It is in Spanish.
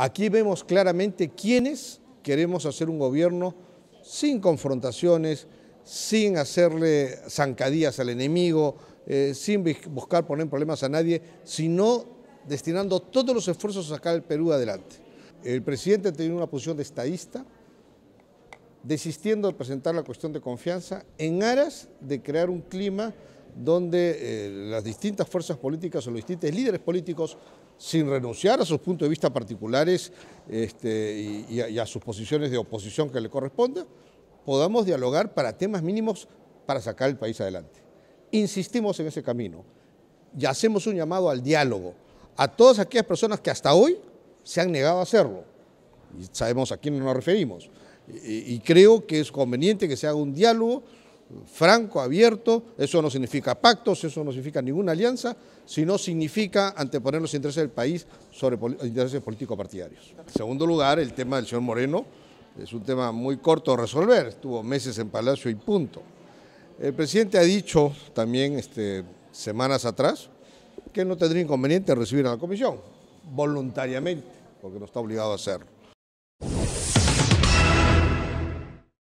Aquí vemos claramente quiénes queremos hacer un gobierno sin confrontaciones, sin hacerle zancadillas al enemigo, eh, sin buscar poner problemas a nadie, sino destinando todos los esfuerzos a sacar el Perú adelante. El presidente tiene una posición de estadista, desistiendo de presentar la cuestión de confianza en aras de crear un clima donde eh, las distintas fuerzas políticas o los distintos líderes políticos, sin renunciar a sus puntos de vista particulares este, y, a, sus posiciones de oposición que le corresponda, podamos dialogar para temas mínimos para sacar el país adelante. Insistimos en ese camino y hacemos un llamado al diálogo a todas aquellas personas que hasta hoy se han negado a hacerlo. Y sabemos a quién nos referimos. y creo que es conveniente que se haga un diálogo franco, abierto, eso no significa pactos, eso no significa ninguna alianza, sino significa anteponer los intereses del país sobre intereses políticos partidarios En segundo lugar, el tema del señor Moreno es un tema muy corto de resolver, estuvo meses en Palacio y punto. El presidente ha dicho también este, semanas atrás que no tendría inconveniente recibir a la comisión, voluntariamente, porque no está obligado a hacerlo.